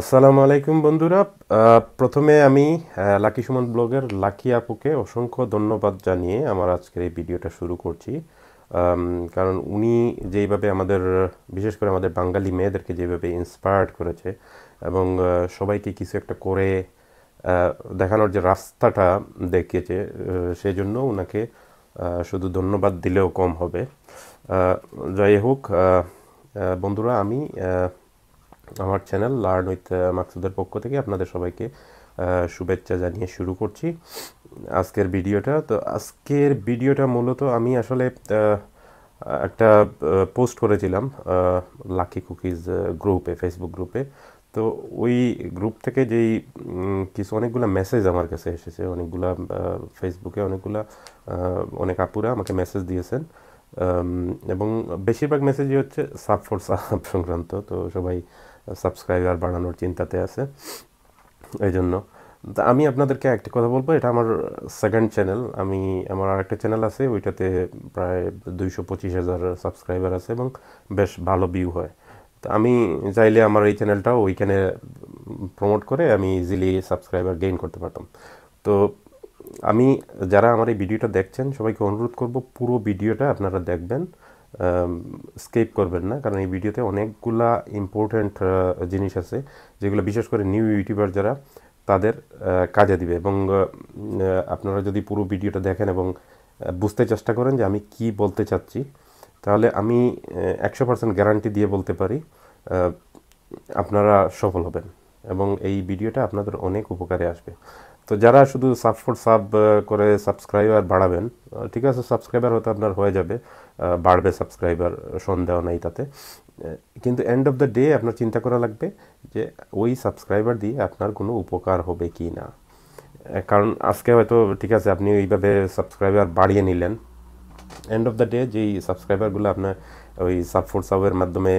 আসসালামু আলাইকুম বন্ধুরা প্রথমে আমি লাকি সুমন ব্লগের লাকি আপুকে অসংখ্য ধন্যবাদ জানিয়ে আমার আজকের এই ভিডিওটা শুরু করছি কারণ উনি যেইভাবে আমাদের বিশেষ করে আমাদের বাঙালি মেয়েদেরকে যেভাবে ইন্সপায়ার্ড করেছে এবং সবাইকে কিছু একটা করে দেখানোর যে রাস্তাটা দেখিয়েছে সেই জন্য ওনাকে শুধু ধন্যবাদ দিলেও কম হবে যাই হোক বন্ধুরা আমি আমার চ্যানেল লার্ন উইথ মাকসুদের পক্ষ থেকে আপনাদের সবাইকে uh, শুভেচ্ছা জানিয়ে শুরু করছি আজকের ভিডিওটা তো আজকের ভিডিওটা মূলত আমি আসলে uh, একটা পোস্ট uh, করেছিলাম লাকি কুকিজ গ্রুপে ফেসবুক গ্রুপে তো ওই গ্রুপ থেকে যেই কিছু অনেকগুলো মেসেজ আমার কাছে এসেছে অনেকগুলা ফেসবুকে অনেকগুলা অনেক আপুরা আমাকে মেসেজ দিয়েছেন এবং বেশিরভাগ মেসেজই হচ্ছে সাব ফর সাপ সংক্রান্ত তো সবাই সাবস্ক্রাইবার বাড়ানোর চিন্তাতে আছে এই জন্য তা আমি আপনাদেরকে একটা কথা বলবো এটা আমার সেকেন্ড চ্যানেল আমি আমার আর একটা চ্যানেল আছে ওইটাতে প্রায় দুইশো পঁচিশ হাজার সাবস্ক্রাইবার আছে এবং বেশ ভালো ভিউ হয় তো আমি চাইলে আমার এই চ্যানেলটাও ওইখানে প্রমোট করে আমি ইজিলি সাবস্ক্রাইবার গেইন করতে পারতাম তো আমি যারা আমার এই ভিডিওটা দেখছেন সবাইকে অনুরোধ করব পুরো ভিডিওটা আপনারা দেখবেন স্কেপ um, করবেন না কারণ এই ভিডিওতে অনেকগুলা ইম্পর্ট্যান্ট uh, জিনিস আছে যেগুলো বিশেষ করে নিউ ইউটিউবার যারা তাদের uh, কাজে দিবে এবং uh, আপনারা যদি পুরো ভিডিওটা দেখেন এবং বুঝতে চেষ্টা করেন যে আমি কি বলতে চাচ্ছি তাহলে আমি একশো পার্সেন্ট গ্যারান্টি দিয়ে বলতে পারি আপনারা সফল হবেন এবং এই ভিডিওটা আপনাদের অনেক উপকারে আসবে তো যারা শুধু সাব সাব করে সাবস্ক্রাইবার বাড়াবেন ঠিক আছে সাবস্ক্রাইবার হয়তো আপনার হয়ে যাবে বাড়বে সাবস্ক্রাইবার সন্দেহ নেই তাতে কিন্তু এন্ড অফ দ্য ডে আপনার চিন্তা করা লাগবে যে ওই সাবস্ক্রাইবার দিয়ে আপনার কোনো উপকার হবে কি না কারণ আজকে হয়তো ঠিক আছে আপনি ওইভাবে সাবস্ক্রাইবার বাড়িয়ে নিলেন এন্ড অফ দ্য ডে যেই সাবস্ক্রাইবারগুলো আপনার ওই সাবফোর সাবের মাধ্যমে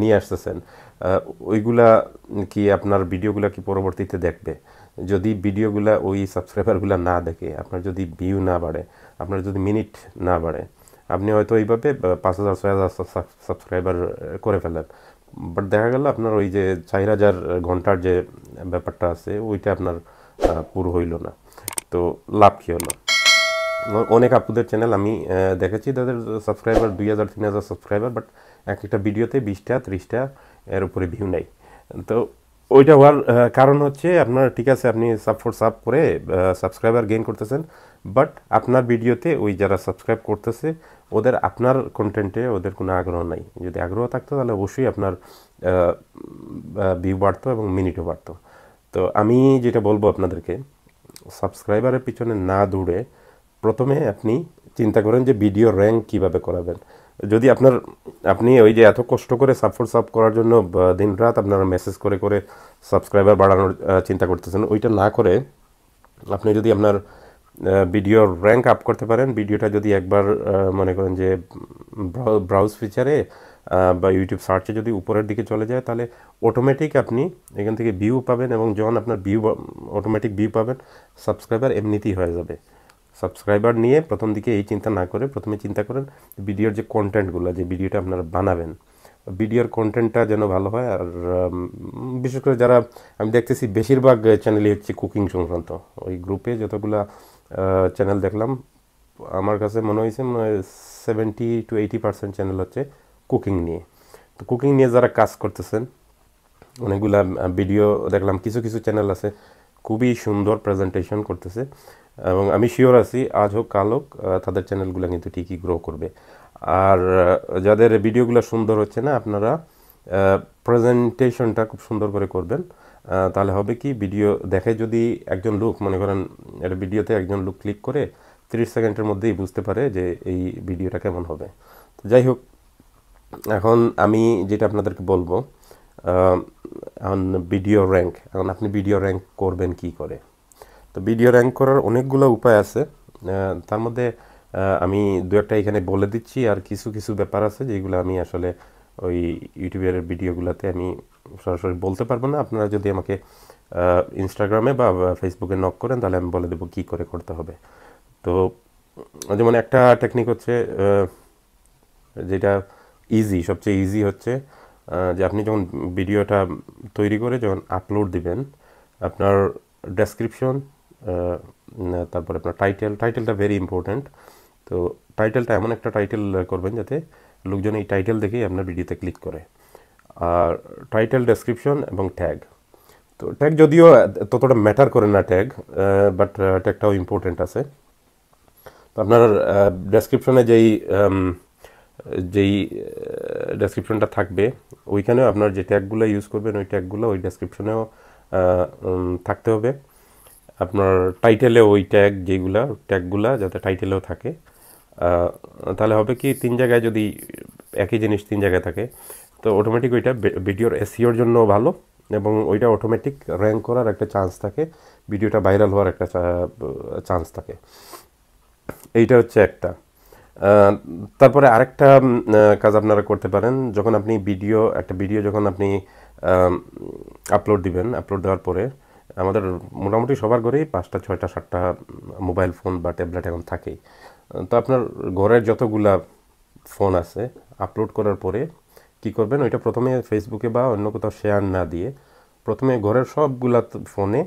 নিয়ে আসতেছেন ওইগুলা কি আপনার ভিডিওগুলো কি পরবর্তীতে দেখবে যদি ভিডিওগুলো ওই সাবস্ক্রাইবারগুলো না দেখে আপনার যদি ভিউ না বাড়ে আপনার যদি মিনিট না বাড়ে আপনি হয়তো এইভাবে পাঁচ হাজার ছয় হাজার সাবস্ক্রাইবার করে ফেলেন বাট দেখা গেল আপনার ওই যে চার হাজার ঘন্টার যে ব্যাপারটা আছে ওইটা আপনার পুরো হইল না তো লাভ কী হলো অনেক আপুদের চ্যানেল আমি দেখেছি তাদের সাবস্ক্রাইবার দুই হাজার তিন হাজার সাবস্ক্রাইবার বাট এক একটা ভিডিওতে বিশটা ত্রিশটা এর উপরে ভিউ নেই তো ওইটা হওয়ার কারণ হচ্ছে আপনার ঠিক আছে আপনি সাব ফোর সাব করে সাবস্ক্রাইবার গেইন করতেছেন বাট আপনার ভিডিওতে ওই যারা সাবস্ক্রাইব করতেছে ওদের আপনার কন্টেন্টে ওদের কোনো আগ্রহ নাই যদি আগ্রহ থাকতো তাহলে অবশ্যই আপনার ভিউ বাড়তো এবং মিনিটও বাড়তো তো আমি যেটা বলবো আপনাদেরকে সাবস্ক্রাইবারের পিছনে না দৌড়ে প্রথমে আপনি চিন্তা করেন যে ভিডিও র্যাঙ্ক কীভাবে করাবেন যদি আপনার আপনি ওই যে এত কষ্ট করে সাপোর্ট সাপ করার জন্য দিন রাত আপনারা মেসেজ করে করে সাবস্ক্রাইবার বাড়ানোর চিন্তা করতেছেন ওইটা না করে আপনি যদি আপনার ভিডিও র্যাঙ্ক আপ করতে পারেন ভিডিওটা যদি একবার মনে করেন যে ব্রাউজ ফিচারে বা ইউটিউব সার্চে যদি উপরের দিকে চলে যায় তাহলে অটোমেটিক আপনি এখান থেকে ভিউ পাবেন এবং যখন আপনার ভিউ অটোমেটিক ভিউ পাবেন সাবস্ক্রাইবার এমনিতেই হয়ে যাবে সাবস্ক্রাইবার নিয়ে প্রথম দিকে এই চিন্তা না করে প্রথমে চিন্তা করেন ভিডিওর যে কন্টেন্টগুলো যে ভিডিওটা আপনারা বানাবেন ভিডিওর কন্টেন্টটা যেন ভালো হয় আর বিশেষ করে যারা আমি দেখতেছি বেশিরভাগ চ্যানেলই হচ্ছে কুকিং সংক্রান্ত ওই গ্রুপে যতগুলা চ্যানেল দেখলাম আমার কাছে মনে হয়েছে মনে হয় seventy two eighty percent channel হচ্ছে কুকিং নিয়ে তো কুকিং নিয়ে যারা কাজ করতেছেন অনেকগুলা ভিডিও দেখলাম কিছু কিছু চ্যানেল আছে খুবই সুন্দর প্রেজেন্টেশন করতেছে এবং আমি শিওর আছি আজ হোক কাল হোক তাদের চ্যানেলগুলো কিন্তু ঠিকই গ্রো করবে আর যাদের ভিডিওগুলো সুন্দর হচ্ছে না আপনারা প্রেজেন্টেশনটা খুব সুন্দর করে করবেন তাহলে হবে কি ভিডিও দেখে যদি একজন লোক মনে করেন একটা ভিডিওতে একজন লোক ক্লিক করে 30 সেকেন্ডের মধ্যেই বুঝতে পারে যে এই ভিডিওটা কেমন হবে তো যাই হোক এখন আমি যেটা আপনাদেরকে বলবো ভিডিও র্যাঙ্ক এখন আপনি ভিডিও র্যাঙ্ক করবেন কি করে তো ভিডিও র্যাঙ্ক করার অনেকগুলো উপায় আছে তার মধ্যে আমি দু একটা এখানে বলে দিচ্ছি আর কিছু কিছু ব্যাপার আছে যেগুলো আমি আসলে ওই ইউটিউবের ভিডিওগুলোতে আমি সরাসরি বলতে পারবো না আপনারা যদি আমাকে ইনস্টাগ্রামে বা ফেসবুকে নক করেন তাহলে আমি বলে দেবো কী করে করতে হবে তো যেমন একটা টেকনিক হচ্ছে যেটা ইজি সবচেয়ে ইজি হচ্ছে যে আপনি যখন ভিডিওটা তৈরি করে যখন আপলোড দিবেন আপনার ডেসক্রিপশন তারপর আপনার টাইটেল টাইটেলটা ভেরি ইম্পর্ট্যান্ট তো টাইটেলটা এমন একটা টাইটেল করবেন যাতে লোকজন এই টাইটেল দেখেই আপনার ভিডিওতে ক্লিক করে আর টাইটেল ডেসক্রিপশন এবং ট্যাগ তো ট্যাগ যদিও ততটা ম্যাটার করে না ট্যাগ বাট ট্যাগটাও ইম্পর্ট্যান্ট আছে তো আপনার ডেসক্রিপশনে যেই যেই ডেসক্রিপশনটা থাকবে ওইখানেও আপনার যে ট্যাগগুলো ইউজ করবেন ওই ট্যাগগুলো ওই ডেসক্রিপশনেও থাকতে হবে আপনার টাইটেলে ওই ট্যাগ যেগুলা ট্যাগগুলা যাতে টাইটেলেও থাকে তাহলে হবে কি তিন জায়গায় যদি একই জিনিস তিন জায়গায় থাকে তো অটোমেটিক ওইটা ভিডিওর এসিওর জন্য ভালো এবং ওইটা অটোমেটিক র্যাঙ্ক করার একটা চান্স থাকে ভিডিওটা ভাইরাল হওয়ার একটা চান্স থাকে এইটা হচ্ছে একটা তারপরে আরেকটা কাজ আপনারা করতে পারেন যখন আপনি ভিডিও একটা ভিডিও যখন আপনি আপলোড দিবেন আপলোড দেওয়ার পরে আমাদের মোটামুটি সবার ঘরেই পাঁচটা ছয়টা সাতটা মোবাইল ফোন বা ট্যাবলেট এখন থাকেই তো আপনার ঘরের যতগুলা ফোন আছে আপলোড করার পরে কি করবেন ওইটা প্রথমে ফেসবুকে বা অন্য কোথাও শেয়ার না দিয়ে প্রথমে ঘরের সবগুলা ফোনে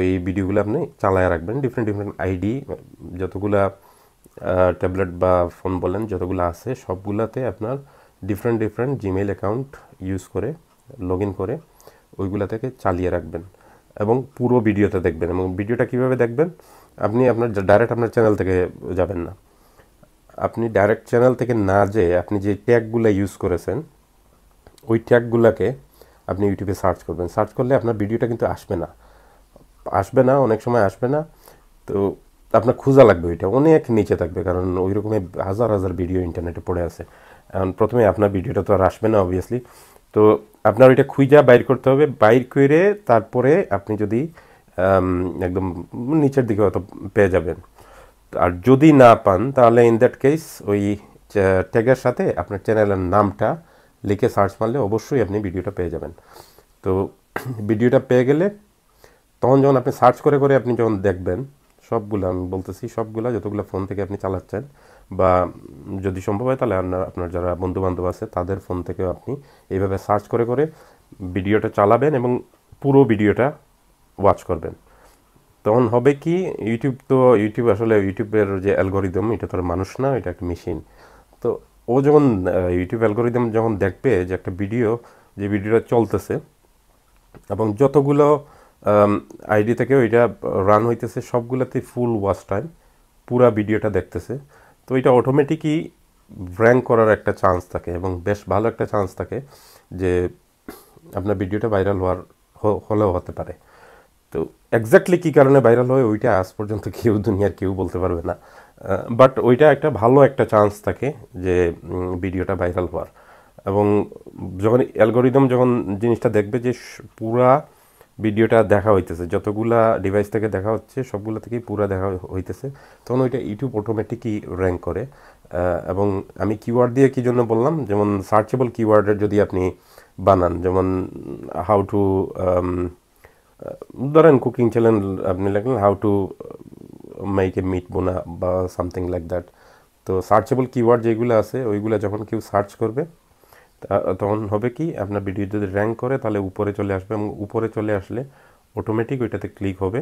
ওই ভিডিওগুলো আপনি চালায় রাখবেন ডিফারেন্ট ডিফারেন্ট আইডি যতগুলা ট্যাবলেট বা ফোন বলেন যতগুলো আছে সবগুলোতে আপনার different different Gmail account use করে লগ করে ওইগুলো থেকে চালিয়ে রাখবেন এবং পুরো ভিডিওতে দেখবেন এবং ভিডিওটা কীভাবে দেখবেন আপনি আপনার ডাইরেক্ট আপনার চ্যানেল থেকে যাবেন না আপনি ডাইরেক্ট চ্যানেল থেকে না যেয়ে আপনি যে ট্যাগগুলো ইউজ করেছেন ওই ট্যাগগুলোকে আপনি ইউটিউবে সার্চ করবেন সার্চ করলে আপনার ভিডিওটা কিন্তু আসবে না আসবে না অনেক সময় আসবে না তো আপনার খোঁজা লাগবে ওইটা অনেক নিচে থাকবে কারণ ওই রকমের হাজার হাজার ভিডিও ইন্টারনেটে পড়ে আছে এখন প্রথমে আপনার ভিডিওটা তো আর আসবে না অবভিয়াসলি তো আপনার ওইটা খুঁজা বাইর করতে হবে বাইর করে তারপরে আপনি যদি একদম নিচের দিকে হয়তো পেয়ে যাবেন আর যদি না পান তাহলে ইন দ্যাট কেস ওই ট্যাগের সাথে আপনার চ্যানেলের নামটা লিখে সার্চ মারলে অবশ্যই আপনি ভিডিওটা পেয়ে যাবেন তো ভিডিওটা পেয়ে গেলে তখন যখন আপনি সার্চ করে করে আপনি যখন দেখবেন সবগুলো আমি বলতেছি সবগুলো যতগুলো ফোন থেকে আপনি চালাচ্ছেন বা যদি সম্ভব হয় তাহলে আপনার আপনার যারা বন্ধুবান্ধব আছে তাদের ফোন থেকে আপনি এইভাবে সার্চ করে করে ভিডিওটা চালাবেন এবং পুরো ভিডিওটা ওয়াচ করবেন তখন হবে কি ইউটিউব তো ইউটিউব আসলে ইউটিউবের যে অ্যালগোরিদম এটা তো মানুষ না এটা একটা মেশিন তো ও যখন ইউটিউব অ্যালগোরিদম যখন দেখবে যে একটা ভিডিও যে ভিডিওটা চলতেছে এবং যতগুলো আইডি um, থেকে ওইটা রান হইতেছে সবগুলোতে ফুল ওয়াচ টাইম পুরা ভিডিওটা দেখতেছে তো এটা অটোমেটিকই র্যাঙ্ক করার একটা চান্স থাকে এবং বেশ ভালো একটা চান্স থাকে যে আপনার ভিডিওটা ভাইরাল হওয়ার হলেও হতে পারে তো এক্স্যাক্টলি কী কারণে ভাইরাল হয় ওইটা আজ পর্যন্ত কেউ দুনিয়ার কেউ বলতে পারবে না বাট ওইটা একটা ভালো একটা চান্স থাকে যে ভিডিওটা ভাইরাল হওয়ার এবং যখন অ্যালগোরিদম যখন জিনিসটা দেখবে যে পুরা ভিডিওটা দেখা হইতেছে যতগুলা ডিভাইস থেকে দেখা হচ্ছে সবগুলো থেকেই পুরো দেখা হইতেছে তখন ওইটা ইউটিউব অটোমেটিকই র্যাঙ্ক করে এবং আমি কিওয়ার্ড দিয়ে কী জন্য বললাম যেমন সার্চেবল কিওয়ার্ডের যদি আপনি বানান যেমন um, হাউ টু ধরেন কুকিং চ্যানেল আপনি লেখেন how to make a meat বোনা বা সামথিং লাইক দ্যাট তো সার্চেবল কিওয়ার্ড যেগুলো আছে ওইগুলো যখন কেউ সার্চ করবে তখন হবে কি আপনার ভিডিও যদি র্যাঙ্ক করে তাহলে উপরে চলে আসবে এবং উপরে চলে আসলে অটোমেটিক ওইটাতে ক্লিক হবে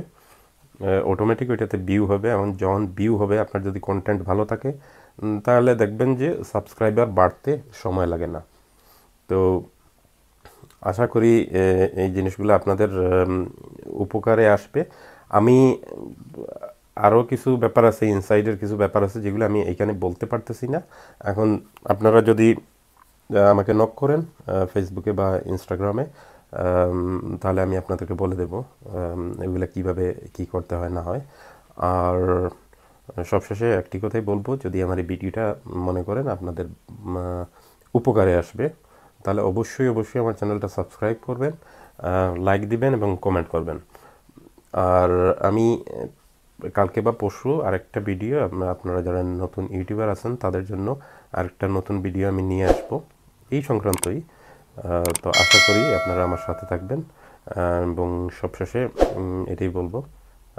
অটোমেটিক ওইটাতে ভিউ হবে এবং যখন ভিউ হবে আপনার যদি কন্টেন্ট ভালো থাকে তাহলে দেখবেন যে সাবস্ক্রাইবার বাড়তে সময় লাগে না তো আশা করি এই জিনিসগুলো আপনাদের উপকারে আসবে আমি আরও কিছু ব্যাপার আছে ইনসাইডের কিছু ব্যাপার আছে যেগুলো আমি এখানে বলতে পারতেছি না এখন আপনারা যদি আমাকে নক করেন ফেসবুকে বা ইনস্টাগ্রামে তাহলে আমি আপনাদেরকে বলে দেব এগুলো কিভাবে কি করতে হয় না হয় আর সবশেষে একটি কথাই বলবো যদি আমার এই ভিডিওটা মনে করেন আপনাদের উপকারে আসবে তাহলে অবশ্যই অবশ্যই আমার চ্যানেলটা সাবস্ক্রাইব করবেন লাইক দিবেন এবং কমেন্ট করবেন আর আমি কালকে বা পরশু আরেকটা ভিডিও আপনারা যারা নতুন ইউটিউবার আছেন তাদের জন্য আরেকটা নতুন ভিডিও আমি নিয়ে আসবো এই সংক্রান্তই তো আশা করি আপনারা আমার সাথে থাকবেন এবং সবশেষে এটাই বলবো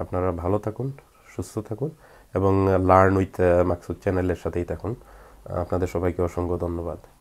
আপনারা ভালো থাকুন সুস্থ থাকুন এবং লার্ন উইথ মাকসুদ চ্যানেলের সাথেই থাকুন আপনাদের সবাইকে অসংখ্য ধন্যবাদ